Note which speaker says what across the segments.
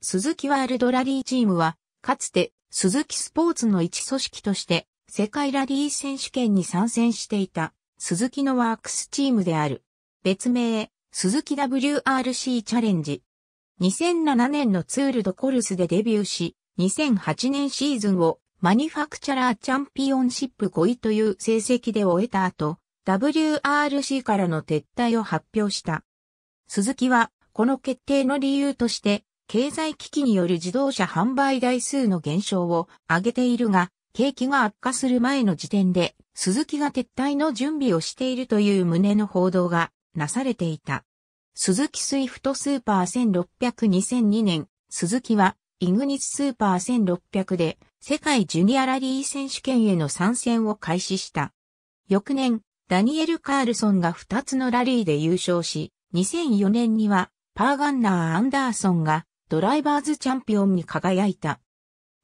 Speaker 1: 鈴木ワールドラリーチームは、かつて、鈴木スポーツの一組織として、世界ラリー選手権に参戦していた、鈴木のワークスチームである。別名、鈴木 WRC チャレンジ。2007年のツールドコルスでデビューし、2008年シーズンをマニファクチャラーチャンピオンシップ5位という成績で終えた後、WRC からの撤退を発表した。鈴木は、この決定の理由として、経済危機による自動車販売台数の減少を上げているが、景気が悪化する前の時点で、鈴木が撤退の準備をしているという旨の報道がなされていた。鈴木スイフトスーパー1600-2002年、鈴木はイグニススーパー1600で世界ジュニアラリー選手権への参戦を開始した。翌年、ダニエル・カールソンが2つのラリーで優勝し、2004年にはパーガンナー・アンダーソンがドライバーズチャンピオンに輝いた。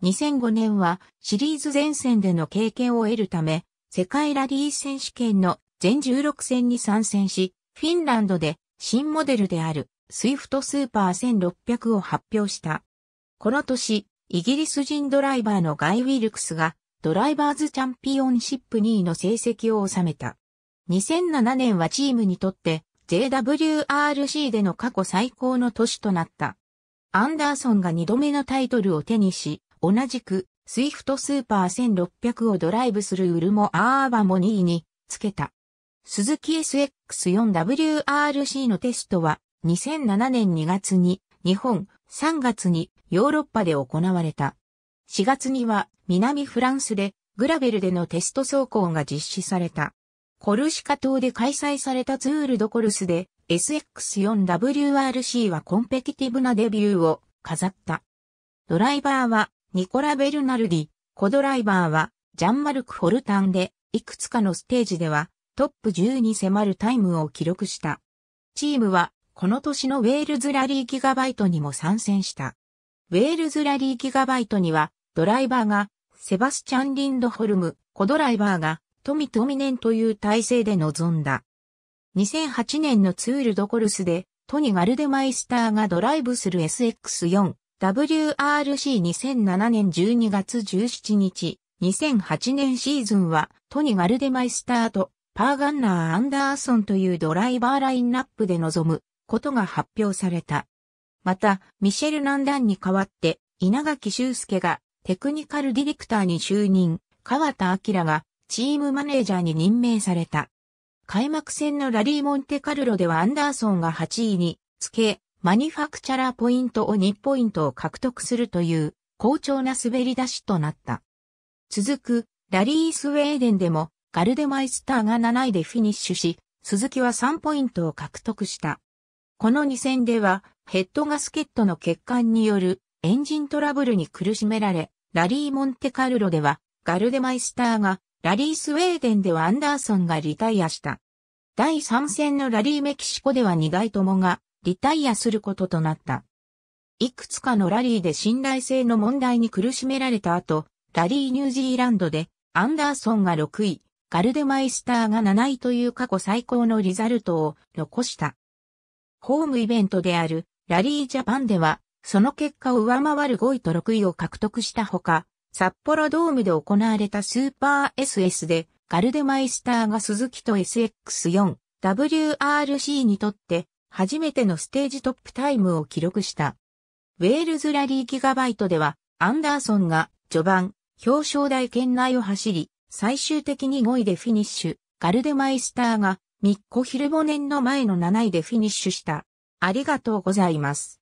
Speaker 1: 2005年はシリーズ前線での経験を得るため、世界ラリー選手権の全16戦に参戦し、フィンランドで新モデルであるスイフトスーパー1600を発表した。この年、イギリス人ドライバーのガイ・ウィルクスがドライバーズチャンピオンシップ2位の成績を収めた。2007年はチームにとって JWRC での過去最高の年となった。アンダーソンが2度目のタイトルを手にし、同じく、スイフトスーパー1600をドライブするウルモ・アーバも2位につけた。鈴木 SX4WRC のテストは2007年2月に日本、3月にヨーロッパで行われた。4月には南フランスでグラベルでのテスト走行が実施された。コルシカ島で開催されたツールドコルスで SX4WRC はコンペティティブなデビューを飾った。ドライバーはニコラ・ベルナルディ、コドライバーはジャンマルク・フォルタンで、いくつかのステージではトップ10に迫るタイムを記録した。チームはこの年のウェールズラリーギガバイトにも参戦した。ウェールズラリーギガバイトにはドライバーがセバスチャン・リンドホルム、コドライバーがトミ・トミネンという体制で臨んだ。2008年のツールドコルスで、トニ・ガルデマイスターがドライブする SX4、WRC2007 年12月17日、2008年シーズンは、トニ・ガルデマイスターと、パーガンナー・アンダーソンというドライバーラインナップで臨むことが発表された。また、ミシェル・ナンダンに代わって、稲垣修介がテクニカルディレクターに就任、川田明がチームマネージャーに任命された。開幕戦のラリーモンテカルロではアンダーソンが8位につけ、マニファクチャラーポイントを2ポイントを獲得するという好調な滑り出しとなった。続くラリースウェーデンでもガルデマイスターが7位でフィニッシュし、鈴木は3ポイントを獲得した。この2戦ではヘッドガスケットの欠陥によるエンジントラブルに苦しめられ、ラリーモンテカルロではガルデマイスターがラリースウェーデンではアンダーソンがリタイアした。第3戦のラリーメキシコでは2台ともがリタイアすることとなった。いくつかのラリーで信頼性の問題に苦しめられた後、ラリーニュージーランドでアンダーソンが6位、ガルデマイスターが7位という過去最高のリザルトを残した。ホームイベントであるラリージャパンでは、その結果を上回る5位と6位を獲得したほか、札幌ドームで行われたスーパー SS で、ガルデマイスターが鈴木と SX4、WRC にとって、初めてのステージトップタイムを記録した。ウェールズラリーギガバイトでは、アンダーソンが序盤、表彰台圏内を走り、最終的に5位でフィニッシュ、ガルデマイスターがミッコ・ヒルボネンの前の7位でフィニッシュした。ありがとうございます。